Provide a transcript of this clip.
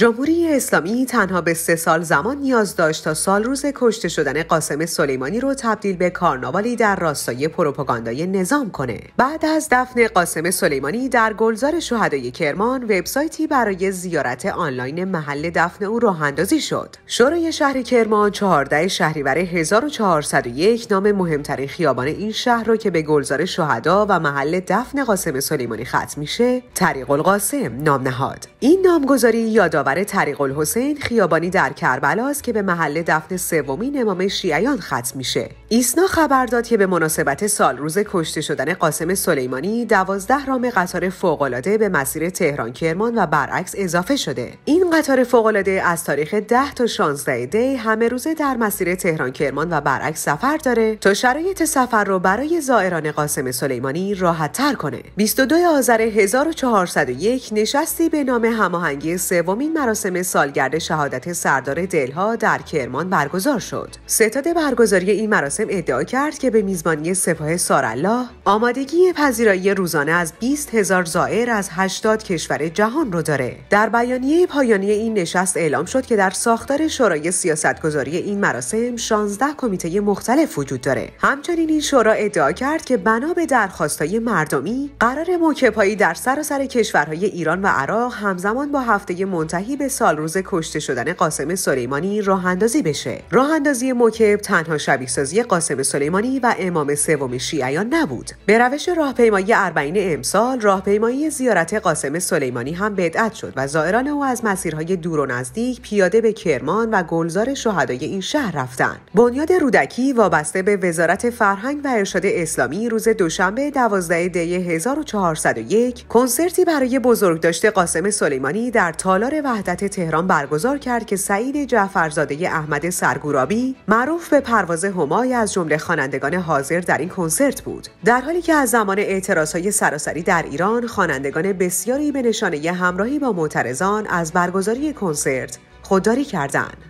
جمهوری اسلامی تنها به سه سال زمان نیاز داشت تا سال روز کشته شدن قاسم سلیمانی رو تبدیل به کارناوالی در راستای پروپاگاندای نظام کنه. بعد از دفن قاسم سلیمانی در گلزار شهدای کرمان وبسایتی برای زیارت آنلاین محل دفن او راه اندازی شد. شورای شهر کرمان 14 شهریور 1401 نام مهمترین خیابان این شهر رو که به گلزار شهدا و محل دفن قاسم سلیمانی ختم میشه، طریق القاسم نام نهاد. این نامگذاری یادآور خبر طریق الحسین خیابانی در کربلا است که به محل دفن سومین امام شیعیان ختم میشه ایسنا خبر داد که به مناسبت سال روز کشته شدن قاسم سلیمانی دوازده رام قطار فوقالعاده به مسیر تهران کرمان و برعکس اضافه شده این قطار فوقالعاده از تاریخ 10 تا 16 دی همه روزه در مسیر تهران کرمان و برعکس سفر داره تا شرایط سفر رو برای زائران قاسم سلیمانی راحت تر کنه 22 آذر 1401 نشستی به نام هماهنگی سومین مراسم سالگرد شهادت سردار دلها در کرمان برگزار شد ستاد برگزاری این مراسم ادعا کرد که به میزبانی سپاه سارالله آمادگی پذیرایی روزانه از 20 هزار زائر از 80 کشور جهان رو داره در بیانیه پایانی این نشست اعلام شد که در ساختار شورای سیاستگذاری این مراسم 16 کمیته مختلف وجود داره همچنین این شورا ادعا کرد که بنا به درخواستای مردمی قرار موکپایی در سراسر کشورهای ایران و عراق همزمان با هفته منتهی به به سالروز کشته شدن قاسم سلیمانی راه اندازی بشه راه اندازی موکب تنها شبیه سازی قاسم سلیمانی و امام سوم شیعیان نبود به روش راهپیمایی اربعین امسال راهپیمایی زیارت قاسم سلیمانی هم بدعت شد و زائران او از مسیرهای دور و نزدیک پیاده به کرمان و گلزار شهدای این شهر رفتند بنیاد رودکی وابسته به وزارت فرهنگ و ارشاد اسلامی روز دوشنبه 12 دی 1401 کنسرتی برای بزرگداشت قاسم سلیمانی در تالار وحدت تهران برگزار کرد که سعید جعفرزاده احمد سرگورابی معروف به پرواز همای از جمله خوانندگان حاضر در این کنسرت بود در حالی که از زمان اعتراضهای سراسری در ایران خوانندگان بسیاری به نشانه همراهی با معترضان از برگزاری کنسرت خودداری کردند